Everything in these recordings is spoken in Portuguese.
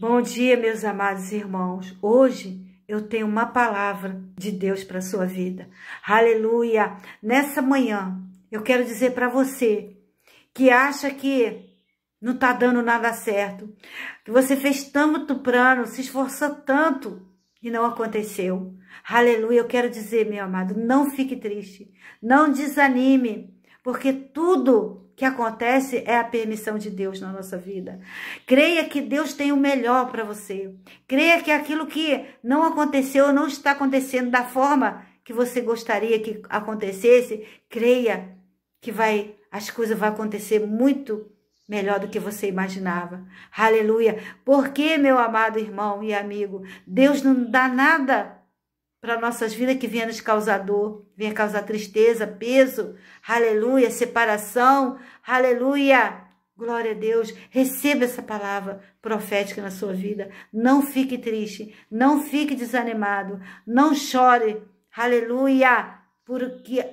Bom dia, meus amados irmãos. Hoje eu tenho uma palavra de Deus para a sua vida. Aleluia! Nessa manhã, eu quero dizer para você que acha que não está dando nada certo, que você fez tanto plano, se esforçou tanto e não aconteceu. Aleluia! Eu quero dizer, meu amado, não fique triste, não desanime porque tudo que acontece é a permissão de Deus na nossa vida. Creia que Deus tem o melhor para você. Creia que aquilo que não aconteceu ou não está acontecendo da forma que você gostaria que acontecesse. Creia que vai as coisas vão acontecer muito melhor do que você imaginava. Aleluia. Porque, meu amado irmão e amigo, Deus não dá nada para nossas vidas que venha nos causar dor, venha causar tristeza, peso, aleluia, separação, aleluia. Glória a Deus, receba essa palavra profética na sua vida. Não fique triste, não fique desanimado, não chore, aleluia, por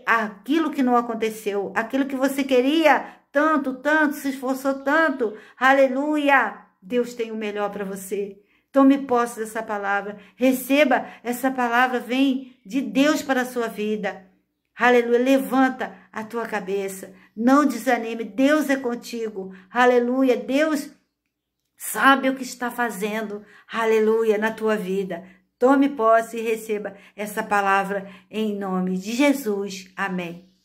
aquilo que não aconteceu, aquilo que você queria tanto, tanto, se esforçou tanto, aleluia. Deus tem o melhor para você. Tome posse dessa palavra, receba essa palavra, vem de Deus para a sua vida. Aleluia, levanta a tua cabeça, não desanime, Deus é contigo. Aleluia, Deus sabe o que está fazendo. Aleluia, na tua vida. Tome posse e receba essa palavra em nome de Jesus. Amém.